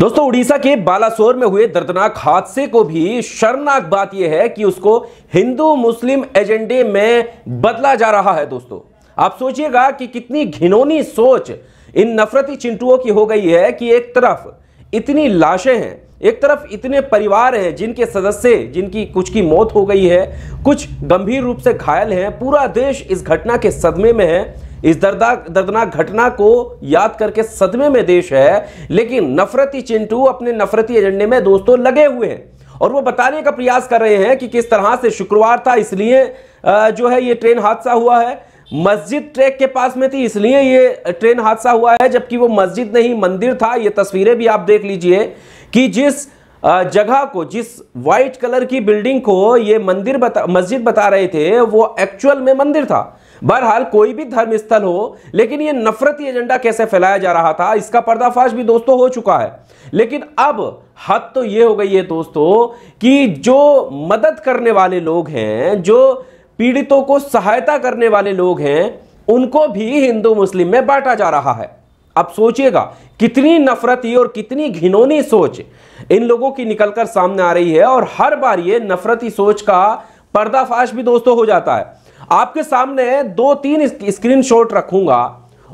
दोस्तों उड़ीसा के बालासोर में हुए दर्दनाक हादसे को भी शर्मनाक बात यह है कि उसको हिंदू मुस्लिम एजेंडे में बदला जा रहा है दोस्तों आप सोचिएगा कि कितनी घिनौनी सोच इन नफरती चिंटुओं की हो गई है कि एक तरफ इतनी लाशें हैं एक तरफ इतने परिवार हैं जिनके सदस्य जिनकी कुछ की मौत हो गई है कुछ गंभीर रूप से घायल हैं पूरा देश इस घटना के सदमे में है इस दर्दनाक घटना को याद करके सदमे में देश है लेकिन नफरती चिंटू अपने नफरती एजेंडे में दोस्तों लगे हुए हैं और वो बताने का प्रयास कर रहे हैं कि किस तरह से शुक्रवार था इसलिए जो है ये ट्रेन हादसा हुआ है मस्जिद ट्रैक के पास में थी इसलिए ये ट्रेन हादसा हुआ है जबकि वो मस्जिद नहीं मंदिर था ये तस्वीरें भी आप देख लीजिए कि जिस जगह को जिस व्हाइट कलर की बिल्डिंग को ये मंदिर बता मस्जिद बता रहे थे वो एक्चुअल में मंदिर था बहरहाल कोई भी धर्म स्थल हो लेकिन ये नफरती एजेंडा कैसे फैलाया जा रहा था इसका पर्दाफाश भी दोस्तों हो चुका है लेकिन अब हद तो ये हो गई है दोस्तों कि जो मदद करने वाले लोग हैं जो पीड़ितों को सहायता करने वाले लोग हैं उनको भी हिंदू मुस्लिम में बांटा जा रहा है अब सोचिएगा कितनी नफरती और कितनी घिनौनी सोच इन लोगों की निकलकर सामने आ रही है और हर बार ये नफरती सोच का पर्दाफाश भी दोस्तों हो जाता है आपके सामने दो तीन स्क्रीनशॉट रखूंगा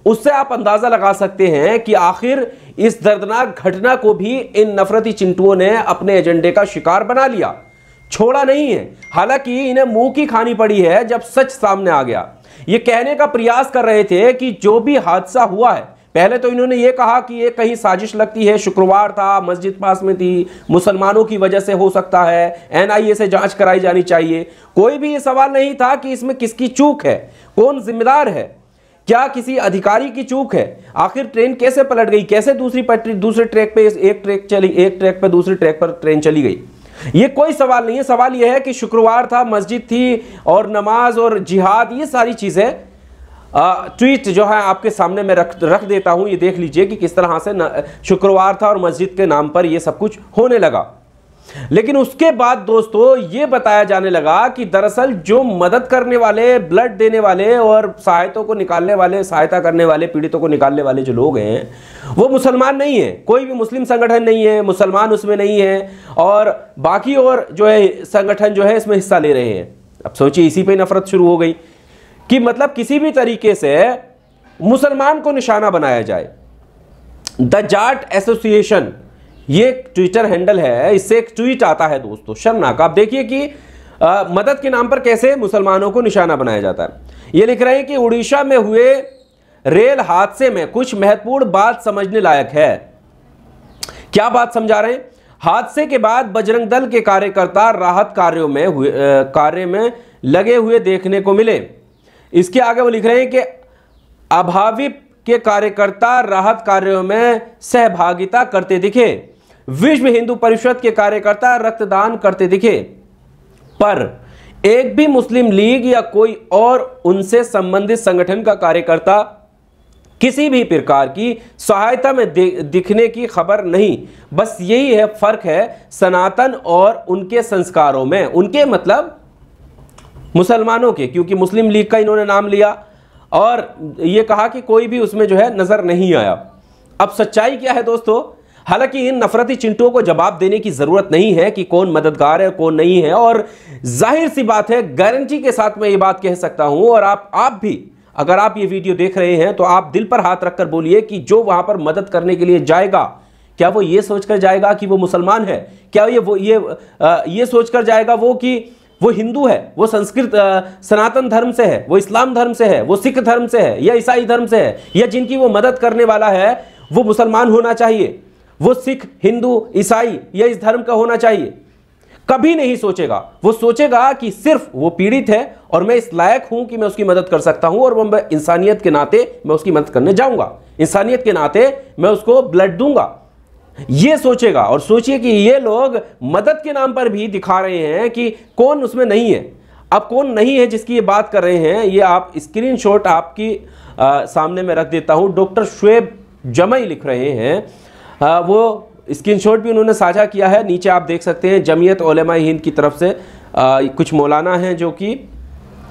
उससे आप अंदाजा लगा सकते हैं कि आखिर इस दर्दनाक घटना को भी इन नफरती चिंटुओं ने अपने एजेंडे का शिकार बना लिया छोड़ा नहीं है हालांकि इन्हें मुंह की खानी पड़ी है जब सच सामने आ गया ये कहने का प्रयास कर रहे थे कि जो भी हादसा हुआ है पहले तो इन्होंने ये कहा कि ये कहीं साजिश लगती है शुक्रवार था मस्जिद पास में थी मुसलमानों की वजह से हो सकता है एनआईए से जांच कराई जानी चाहिए कोई भी ये सवाल नहीं था कि इसमें किसकी चूक है कौन जिम्मेदार है क्या किसी अधिकारी की चूक है आखिर ट्रेन कैसे पलट गई कैसे दूसरी पटरी दूसरे ट्रैक पर एक ट्रैक चली एक ट्रैक पर दूसरे ट्रैक पर ट्रेन चली गई ये कोई सवाल नहीं है सवाल यह है कि शुक्रवार था मस्जिद थी और नमाज और जिहाद ये सारी चीज़ें ट्वीट जो है आपके सामने मैं रख रख देता हूं ये देख लीजिए कि किस तरह से शुक्रवार था और मस्जिद के नाम पर ये सब कुछ होने लगा लेकिन उसके बाद दोस्तों ये बताया जाने लगा कि दरअसल जो मदद करने वाले ब्लड देने वाले और सहायतों को निकालने वाले सहायता करने वाले पीड़ितों को निकालने वाले जो लोग हैं वो मुसलमान नहीं है कोई भी मुस्लिम संगठन नहीं है मुसलमान उसमें नहीं है और बाकी और जो है संगठन जो है इसमें हिस्सा ले रहे हैं अब सोचिए इसी पर नफरत शुरू हो गई कि मतलब किसी भी तरीके से मुसलमान को निशाना बनाया जाए द जाट एसोसिएशन ये ट्विटर हैंडल है इससे एक ट्वीट आता है दोस्तों शर्मनाक आप देखिए कि आ, मदद के नाम पर कैसे मुसलमानों को निशाना बनाया जाता है ये लिख रहे हैं कि उड़ीसा में हुए रेल हादसे में कुछ महत्वपूर्ण बात समझने लायक है क्या बात समझा रहे हैं हादसे के बाद बजरंग दल के कार्यकर्ता राहत कार्यों में हुए कार्य में लगे हुए देखने को मिले इसके आगे वो लिख रहे हैं कि अभावी के कार्यकर्ता राहत कार्यों में सहभागिता करते दिखे विश्व हिंदू परिषद के कार्यकर्ता रक्तदान करते दिखे पर एक भी मुस्लिम लीग या कोई और उनसे संबंधित संगठन का कार्यकर्ता किसी भी प्रकार की सहायता में दिखने की खबर नहीं बस यही है फर्क है सनातन और उनके संस्कारों में उनके मतलब मुसलमानों के क्योंकि मुस्लिम लीग का इन्होंने नाम लिया और ये कहा कि कोई भी उसमें जो है नज़र नहीं आया अब सच्चाई क्या है दोस्तों हालांकि इन नफरती चिंटों को जवाब देने की ज़रूरत नहीं है कि कौन मददगार है कौन नहीं है और जाहिर सी बात है गारंटी के साथ मैं ये बात कह सकता हूँ और आप आप भी अगर आप ये वीडियो देख रहे हैं तो आप दिल पर हाथ रखकर बोलिए कि जो वहाँ पर मदद करने के लिए जाएगा क्या वो ये सोचकर जाएगा कि वो मुसलमान है क्या ये वो ये आ, ये सोचकर जाएगा वो कि वो हिंदू है वो संस्कृत सनातन धर्म से है वो इस्लाम धर्म से है वो सिख धर्म से है या ईसाई धर्म से है या जिनकी वो मदद करने वाला है वो मुसलमान होना चाहिए वो सिख हिंदू ईसाई या इस धर्म का होना चाहिए कभी नहीं सोचेगा वो सोचेगा कि सिर्फ वो पीड़ित है और मैं इस लायक हूं कि मैं उसकी मदद कर सकता हूं और मैं इंसानियत के नाते मैं उसकी मदद करने जाऊंगा इंसानियत के नाते मैं उसको ब्लड दूंगा ये सोचेगा और सोचिए कि ये लोग मदद के नाम पर भी दिखा रहे हैं कि कौन उसमें नहीं है अब कौन नहीं है जिसकी ये बात कर रहे हैं ये आप स्क्रीनशॉट आपकी आ, सामने में रख देता हूँ डॉक्टर शुएब जमई लिख रहे हैं आ, वो स्क्रीनशॉट भी उन्होंने साझा किया है नीचे आप देख सकते हैं जमीयत ओलमा हिंद की तरफ से आ, कुछ मौलाना हैं जो कि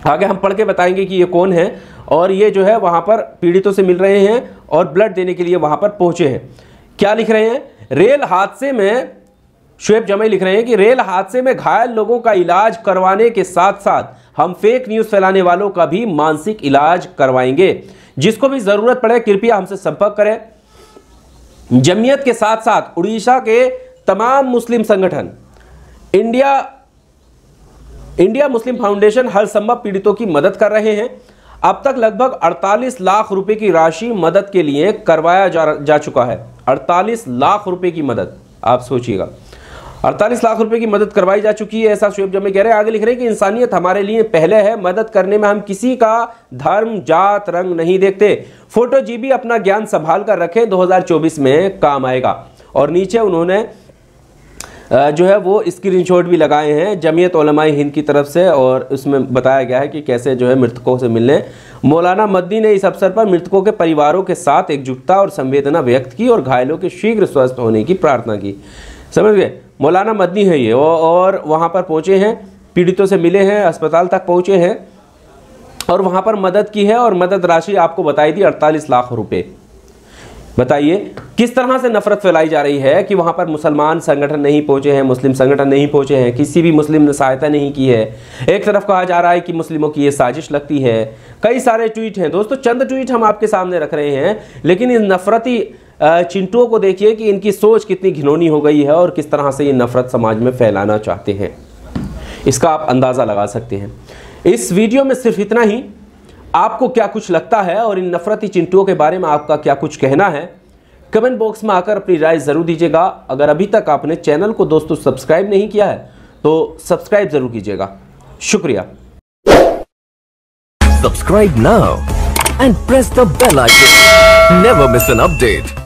आगे हम पढ़ के बताएंगे कि ये कौन है और ये जो है वहाँ पर पीड़ितों से मिल रहे हैं और ब्लड देने के लिए वहाँ पर पहुँचे हैं क्या लिख रहे हैं रेल हादसे में शुएब जमई लिख रहे हैं कि रेल हादसे में घायल लोगों का इलाज करवाने के साथ साथ हम फेक न्यूज फैलाने वालों का भी मानसिक इलाज करवाएंगे जिसको भी जरूरत पड़े कृपया हमसे संपर्क करें जमीयत के साथ साथ उड़ीसा के तमाम मुस्लिम संगठन इंडिया इंडिया मुस्लिम फाउंडेशन हर संभव पीड़ितों की मदद कर रहे हैं अब तक लगभग 48 लाख रुपए की राशि मदद के लिए करवाया जा, जा चुका है 48 लाख रुपए की मदद आप सोचिएगा 48 लाख रुपए की मदद करवाई जा चुकी है ऐसा शुभ जमे कह रहे हैं आगे लिख रहे हैं कि इंसानियत हमारे लिए पहले है मदद करने में हम किसी का धर्म जात रंग नहीं देखते फोटो जी भी अपना ज्ञान संभाल कर रखे 2024 में काम आएगा और नीचे उन्होंने जो है वो शॉट भी लगाए हैं जमीयत उलमाई हिंद की तरफ से और उसमें बताया गया है कि कैसे जो है मृतकों से मिलने मौलाना मदनी ने इस अवसर पर मृतकों के परिवारों के साथ एकजुटता और संवेदना व्यक्त की और घायलों के शीघ्र स्वस्थ होने की प्रार्थना की समझ गए मौलाना मदनी है ये और वहाँ पर पहुँचे हैं पीड़ितों से मिले हैं अस्पताल तक पहुँचे हैं और वहाँ पर मदद की है और मदद राशि आपको बताई थी अड़तालीस लाख रुपये बताइए किस तरह से नफरत फैलाई जा रही है कि वहां पर मुसलमान संगठन नहीं पहुंचे हैं मुस्लिम संगठन नहीं पहुंचे हैं किसी भी मुस्लिम ने सहायता नहीं की है एक तरफ कहा जा रहा है कि मुस्लिमों की ये साजिश लगती है कई सारे ट्वीट हैं दोस्तों चंद ट्वीट हम आपके सामने रख रहे हैं लेकिन इस नफरती चिंटुओं को देखिए कि इनकी सोच कितनी घिनौनी हो गई है और किस तरह से ये नफरत समाज में फैलाना चाहते हैं इसका आप अंदाज़ा लगा सकते हैं इस वीडियो में सिर्फ इतना ही आपको क्या कुछ लगता है और इन नफरती चिंटुओं के बारे में आपका क्या कुछ कहना है कमेंट बॉक्स में आकर अपनी राय ज़रूर दीजिएगा अगर अभी तक आपने चैनल को दोस्तों सब्सक्राइब नहीं किया है तो सब्सक्राइब ज़रूर कीजिएगा शुक्रिया subscribe now and press the bell icon never miss an update